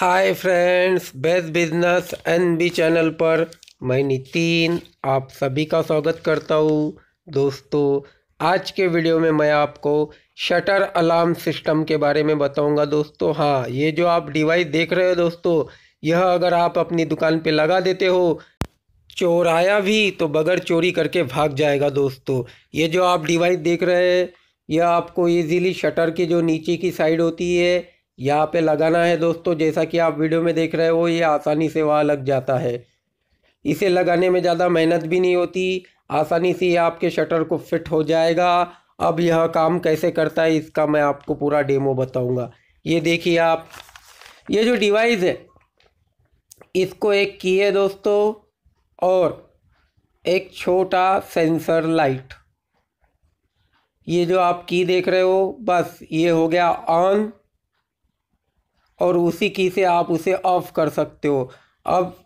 हाय friends best business N B channel पर मैं नितिन आप सभी का स्वागत करता हूँ दोस्तों आज के वीडियो में मैं आपको शटर अलार्म सिस्टम के बारे में बताऊंगा दोस्तों हाँ ये जो आप डिवाइस देख रहे हो दोस्तों यह अगर आप अपनी दुकान पे लगा देते हो चोर आया भी तो बगैर चोरी करके भाग जाएगा दोस्तों ये जो आप डिवाइस देख रहे हैं यह आपको ईजीली शटर की जो नीचे की साइड होती है यहाँ पे लगाना है दोस्तों जैसा कि आप वीडियो में देख रहे हो ये आसानी से वहाँ लग जाता है इसे लगाने में ज़्यादा मेहनत भी नहीं होती आसानी से आपके शटर को फिट हो जाएगा अब यह काम कैसे करता है इसका मैं आपको पूरा डेमो बताऊँगा ये देखिए आप ये जो डिवाइस है इसको एक की है दोस्तों और एक छोटा सेंसर लाइट ये जो आप की देख रहे हो बस ये हो गया ऑन और उसी की से आप उसे ऑफ़ कर सकते हो अब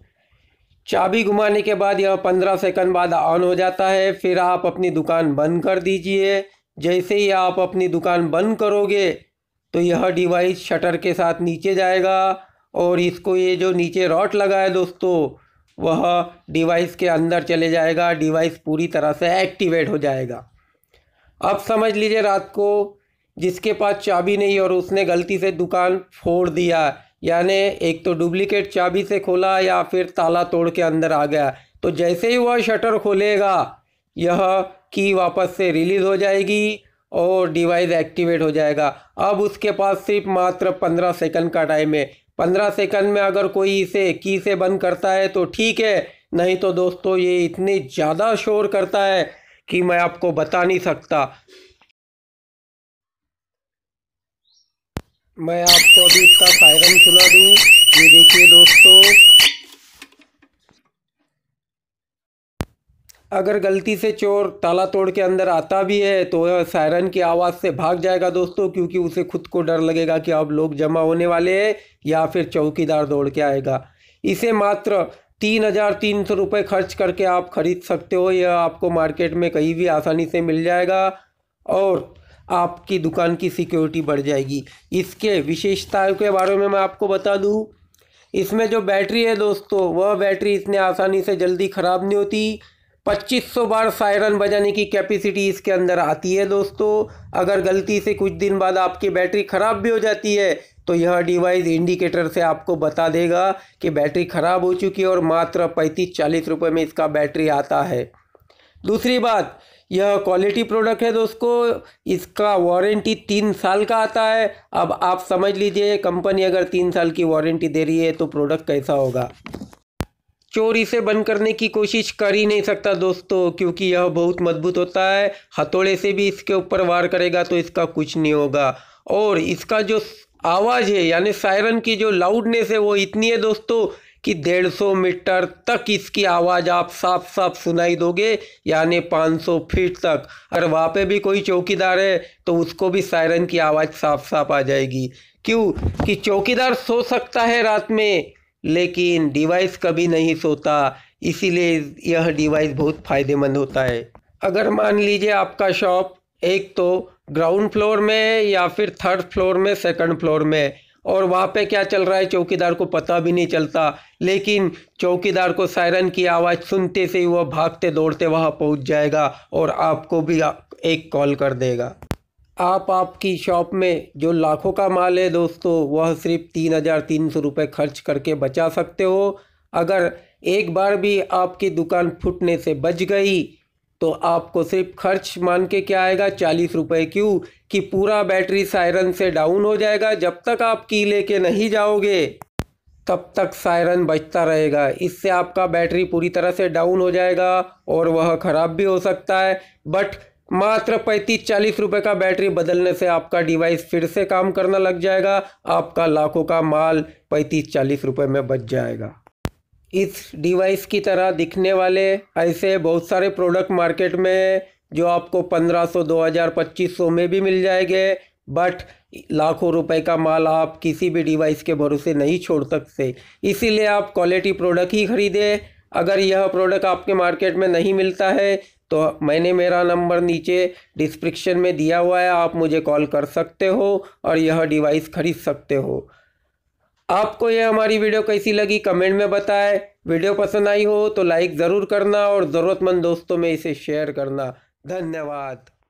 चाबी घुमाने के बाद यह पंद्रह सेकंड बाद ऑन हो जाता है फिर आप अपनी दुकान बंद कर दीजिए जैसे ही आप अपनी दुकान बंद करोगे तो यह डिवाइस शटर के साथ नीचे जाएगा और इसको ये जो नीचे रॉट लगा है दोस्तों वह डिवाइस के अंदर चले जाएगा डिवाइस पूरी तरह से एक्टिवेट हो जाएगा अब समझ लीजिए रात को जिसके पास चाबी नहीं और उसने गलती से दुकान फोड़ दिया यानी एक तो डुप्लीकेट चाबी से खोला या फिर ताला तोड़ के अंदर आ गया तो जैसे ही वह शटर खोलेगा यह की वापस से रिलीज़ हो जाएगी और डिवाइस एक्टिवेट हो जाएगा अब उसके पास सिर्फ मात्र पंद्रह सेकंड का टाइम है पंद्रह सेकंड में अगर कोई इसे की से बंद करता है तो ठीक है नहीं तो दोस्तों ये इतनी ज़्यादा शोर करता है कि मैं आपको बता नहीं सकता मैं आपको अभी इसका सायरन सुना दूँ ये देखिए दोस्तों अगर गलती से चोर ताला तोड़ के अंदर आता भी है तो वह सायरन की आवाज़ से भाग जाएगा दोस्तों क्योंकि उसे खुद को डर लगेगा कि अब लोग जमा होने वाले हैं या फिर चौकीदार दौड़ के आएगा इसे मात्र तीन हज़ार तीन सौ रुपये खर्च करके आप खरीद सकते हो यह आपको मार्केट में कहीं भी आसानी से मिल जाएगा और आपकी दुकान की सिक्योरिटी बढ़ जाएगी इसके विशेषताओं के बारे में मैं आपको बता दूँ इसमें जो बैटरी है दोस्तों वह बैटरी इतने आसानी से जल्दी ख़राब नहीं होती 2500 बार सायरन बजाने की कैपेसिटी इसके अंदर आती है दोस्तों अगर गलती से कुछ दिन बाद आपकी बैटरी ख़राब भी हो जाती है तो यह डिवाइस इंडिकेटर से आपको बता देगा कि बैटरी ख़राब हो चुकी है और मात्र पैंतीस चालीस रुपये में इसका बैटरी आता है दूसरी बात यह क्वालिटी प्रोडक्ट है दोस्तों इसका वारंटी तीन साल का आता है अब आप समझ लीजिए कंपनी अगर तीन साल की वारंटी दे रही है तो प्रोडक्ट कैसा होगा चोरी से बंद करने की कोशिश कर ही नहीं सकता दोस्तों क्योंकि यह बहुत मजबूत होता है हथौड़े से भी इसके ऊपर वार करेगा तो इसका कुछ नहीं होगा और इसका जो आवाज़ है यानी सायरन की जो लाउडनेस है वो इतनी है दोस्तों कि 150 मीटर तक इसकी आवाज़ आप साफ साफ सुनाई दोगे यानी 500 फीट तक और वहाँ पे भी कोई चौकीदार है तो उसको भी सायरन की आवाज़ साफ साफ आ जाएगी क्यों कि चौकीदार सो सकता है रात में लेकिन डिवाइस कभी नहीं सोता इसीलिए यह डिवाइस बहुत फ़ायदेमंद होता है अगर मान लीजिए आपका शॉप एक तो ग्राउंड फ्लोर में या फिर थर्ड फ्लोर में सेकंड फ्लोर में और वहाँ पे क्या चल रहा है चौकीदार को पता भी नहीं चलता लेकिन चौकीदार को सायरन की आवाज़ सुनते से ही वह भागते दौड़ते वहाँ पहुँच जाएगा और आपको भी एक कॉल कर देगा आप आपकी शॉप में जो लाखों का माल है दोस्तों वह सिर्फ तीन हज़ार तीन सौ रुपये खर्च करके बचा सकते हो अगर एक बार भी आपकी दुकान फूटने से बच गई तो आपको सिर्फ खर्च मान के क्या आएगा चालीस रुपये क्यों कि पूरा बैटरी सायरन से डाउन हो जाएगा जब तक आप की लेके नहीं जाओगे तब तक सायरन बचता रहेगा इससे आपका बैटरी पूरी तरह से डाउन हो जाएगा और वह ख़राब भी हो सकता है बट मात्र पैंतीस चालीस रुपये का बैटरी बदलने से आपका डिवाइस फिर से काम करना लग जाएगा आपका लाखों का माल पैंतीस चालीस रुपये में बच जाएगा इस डिवाइस की तरह दिखने वाले ऐसे बहुत सारे प्रोडक्ट मार्केट में जो आपको 1500, 2000, 2500 में भी मिल जाएंगे बट लाखों रुपए का माल आप किसी भी डिवाइस के भरोसे नहीं छोड़ सकते इसीलिए आप क्वालिटी प्रोडक्ट ही खरीदें अगर यह प्रोडक्ट आपके मार्केट में नहीं मिलता है तो मैंने मेरा नंबर नीचे डिस्क्रिप्शन में दिया हुआ है आप मुझे कॉल कर सकते हो और यह डिवाइस खरीद सकते हो आपको यह हमारी वीडियो कैसी लगी कमेंट में बताएं वीडियो पसंद आई हो तो लाइक ज़रूर करना और ज़रूरतमंद दोस्तों में इसे शेयर करना धन्यवाद